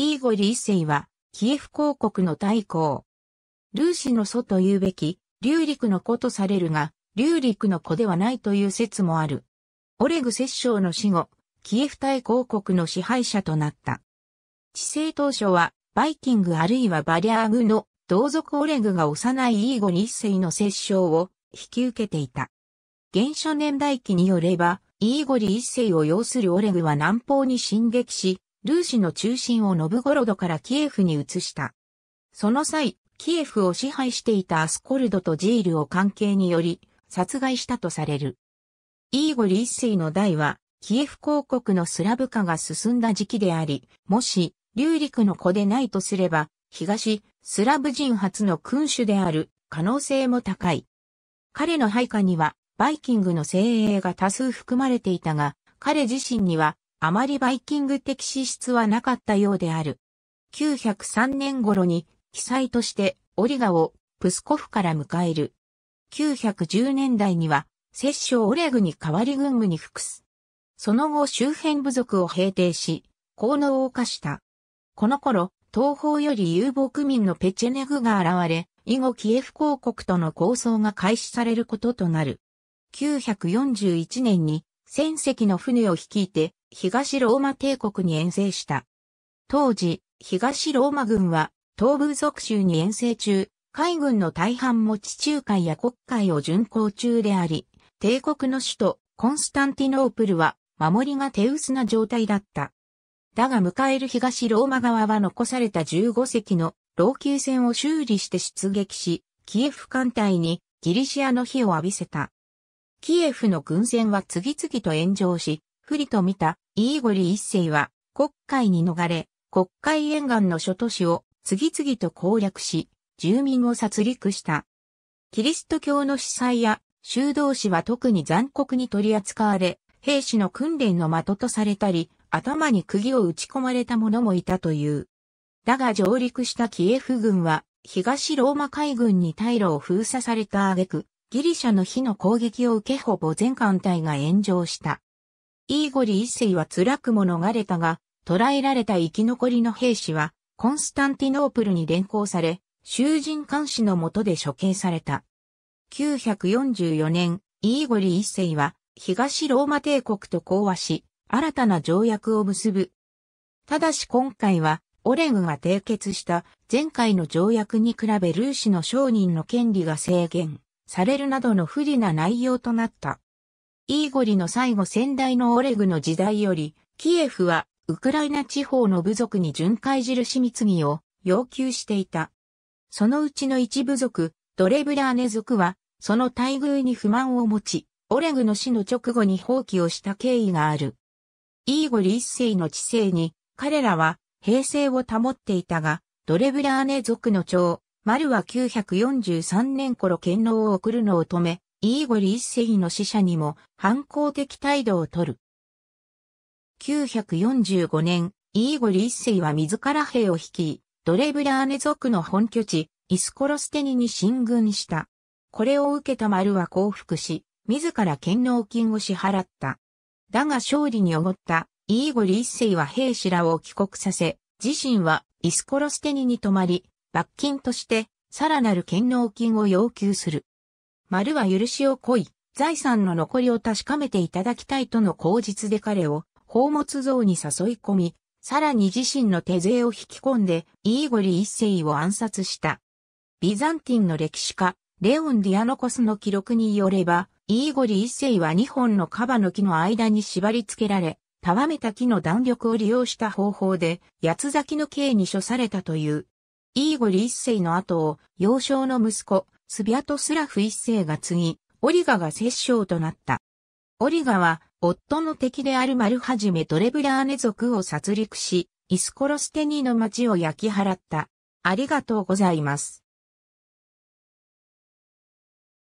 イーゴリ一世は、キエフ公国の大公。ルーシの祖と言うべき、リ陸の子とされるが、リ陸の子ではないという説もある。オレグ摂政の死後、キエフ大公国の支配者となった。治世当初は、バイキングあるいはバリアーグの同族オレグが幼いイーゴリ一世の摂政を引き受けていた。原初年代記によれば、イーゴリ一世を擁するオレグは南方に進撃し、ルーシの中心をノブゴロドからキエフに移した。その際、キエフを支配していたアスコルドとジールを関係により、殺害したとされる。イーゴリ一世の代は、キエフ公国のスラブ化が進んだ時期であり、もし、リューリクの子でないとすれば、東、スラブ人初の君主である可能性も高い。彼の配下には、バイキングの精鋭が多数含まれていたが、彼自身には、あまりバイキング的資質はなかったようである。903年頃に、記載としてオリガをプスコフから迎える。910年代には、摂政オレグに代わり軍務に服す。その後周辺部族を平定し、効能を犯した。この頃、東方より遊牧民のペチェネグが現れ、以後キエフ公国との構想が開始されることとなる。941年に戦績の船を率いて東ローマ帝国に遠征した。当時、東ローマ軍は東部属州に遠征中、海軍の大半も地中海や国海を巡航中であり、帝国の首都コンスタンティノープルは守りが手薄な状態だった。だが迎える東ローマ側は残された15隻の老朽船を修理して出撃し、キエフ艦隊にギリシアの火を浴びせた。キエフの軍船は次々と炎上し、不利と見たイーゴリ一世は国会に逃れ、国会沿岸の諸都市を次々と攻略し、住民を殺戮した。キリスト教の司祭や修道士は特に残酷に取り扱われ、兵士の訓練の的とされたり、頭に釘を打ち込まれた者もいたという。だが上陸したキエフ軍は、東ローマ海軍に退路を封鎖された挙句、ギリシャの火の攻撃を受けほぼ全艦隊が炎上した。イーゴリ一世は辛くも逃れたが、捕らえられた生き残りの兵士は、コンスタンティノープルに連行され、囚人監視の下で処刑された。944年、イーゴリ一世は、東ローマ帝国と講和し、新たな条約を結ぶ。ただし今回は、オレグが締結した前回の条約に比べルーシの商人の権利が制限。されるなどの不利な内容となった。イーゴリの最後先代のオレグの時代より、キエフはウクライナ地方の部族に巡回印貢ぎを要求していた。そのうちの一部族、ドレブラーネ族は、その待遇に不満を持ち、オレグの死の直後に放棄をした経緯がある。イーゴリ一世の知性に、彼らは平静を保っていたが、ドレブラーネ族の長、丸は943年頃剣能を送るのを止め、イーゴリ一世の死者にも反抗的態度をとる。945年、イーゴリ一世は自ら兵を率い、ドレブラーネ族の本拠地、イスコロステニに進軍した。これを受けた丸は降伏し、自ら剣能金を支払った。だが勝利におごったイーゴリ一世は兵士らを帰国させ、自身はイスコロステニに泊まり、罰金として、さらなる権納金を要求する。丸は許しを乞い、財産の残りを確かめていただきたいとの口実で彼を宝物像に誘い込み、さらに自身の手勢を引き込んで、イーゴリ一世を暗殺した。ビザンティンの歴史家、レオン・ディアノコスの記録によれば、イーゴリ一世は2本のカバの木の間に縛り付けられ、たわめた木の弾力を利用した方法で、八つ咲きの刑に処されたというイーゴリ一世の後を、幼少の息子、スビアトスラフ一世が継ぎ、オリガが摂政となった。オリガは、夫の敵であるマルハジメドレブラーネ族を殺戮し、イスコロステニーの町を焼き払った。ありがとうございます。